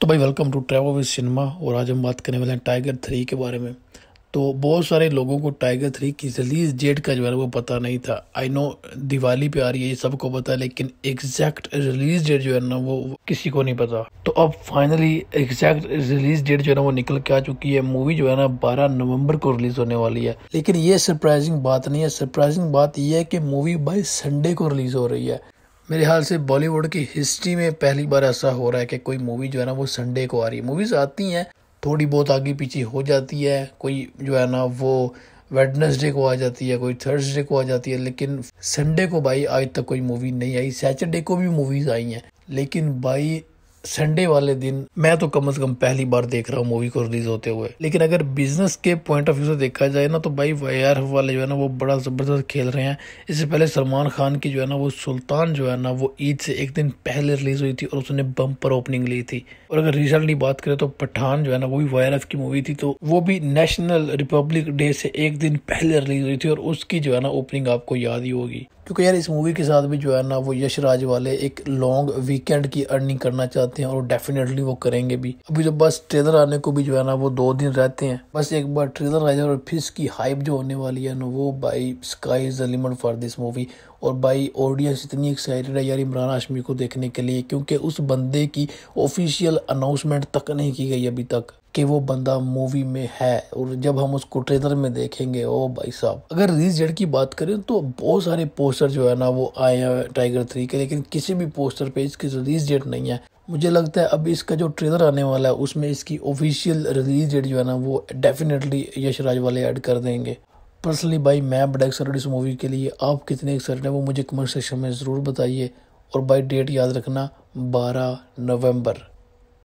तो भाई welcome to travel with cinema और आज हम बात करने वाले हैं टाइगर थ्री के बारे में तो बहुत सारे लोगों को टाइगर थ्री की रिलीज डेट का जो है वो पता नहीं था आई नो दिवाली पे आ रही है ये सबको पता है लेकिन एग्जैक्ट रिलीज डेट जो है ना वो किसी को नहीं पता तो अब फाइनली एग्जैक्ट रिलीज डेट जो है ना वो निकल के आ चुकी है मूवी जो है ना बारह नवम्बर को रिलीज होने वाली है लेकिन ये सरप्राइजिंग बात नहीं है सरप्राइजिंग बात यह है कि मूवी बाई संडे को रिलीज हो रही है मेरे हाल से बॉलीवुड की हिस्ट्री में पहली बार ऐसा हो रहा है कि कोई मूवी जो है ना वो संडे को आ रही है मूवीज़ आती हैं थोड़ी बहुत आगे पीछे हो जाती है कोई जो है ना वो वेडनेसडे को आ जाती है कोई थर्सडे को आ जाती है लेकिन संडे को भाई आज तक कोई मूवी नहीं आई सैटरडे को भी मूवीज़ आई हैं लेकिन भाई संडे वाले दिन मैं तो कम से कम पहली बार देख रहा हूँ मूवी को रिलीज होते हुए लेकिन अगर बिजनेस के पॉइंट ऑफ व्यू से देखा जाए ना तो भाई वाई वाले जो है ना वो बड़ा ज़बरदस्त खेल रहे हैं इससे पहले सलमान खान की जो है ना वो सुल्तान जो है ना वो ईद से एक दिन पहले रिलीज हुई थी और उसने बम पर ओपनिंग ली थी और अगर रिसेंटली बात करें तो पठान जो है ना वो भी वाई की मूवी थी तो वो भी नेशनल रिपब्लिक डे से एक दिन पहले रिलीज हुई थी और उसकी जो है ना ओपनिंग आपको याद ही होगी क्योंकि यार इस मूवी के साथ भी जो है ना वो यश राज वाले एक लॉन्ग वीकेंड की अर्निंग करना चाहते जाते हैं और डेफिनेटली वो करेंगे भी अभी जो तो बस ट्रेलर आने को भी जो है ना वो दो दिन रहते हैं बस एक बार ट्रेलर आ जाए और फिर इसकी हाइप जो होने वाली है ना वो बाई sky is limit for this movie और भाई ऑडियंस इतनी एक्साइटेड है यार इमरान हाशमी को देखने के लिए क्योंकि उस बंदे की ऑफिशियल अनाउंसमेंट तक नहीं की गई अभी तक कि वो बंदा मूवी में है और जब हम उसको ट्रेलर में देखेंगे ओ भाई साहब अगर रिलीज डेट की बात करें तो बहुत सारे पोस्टर जो है ना वो आए हैं टाइगर थ्री के लेकिन किसी भी पोस्टर पे इसकी रिलीज डेट नहीं है मुझे लगता है अभी इसका जो ट्रेलर आने वाला है उसमें इसकी ऑफिशियल रिलीज डेट जो है ना वो डेफिनेटली यश वाले ऐड कर देंगे पर्सनली भाई मैं बड़ा एक्साइटेड इस मूवी के लिए आप कितने एक्साइटेड हैं वो मुझे कमेंट सेक्शन में ज़रूर बताइए और बाई डेट याद रखना बारह नवम्बर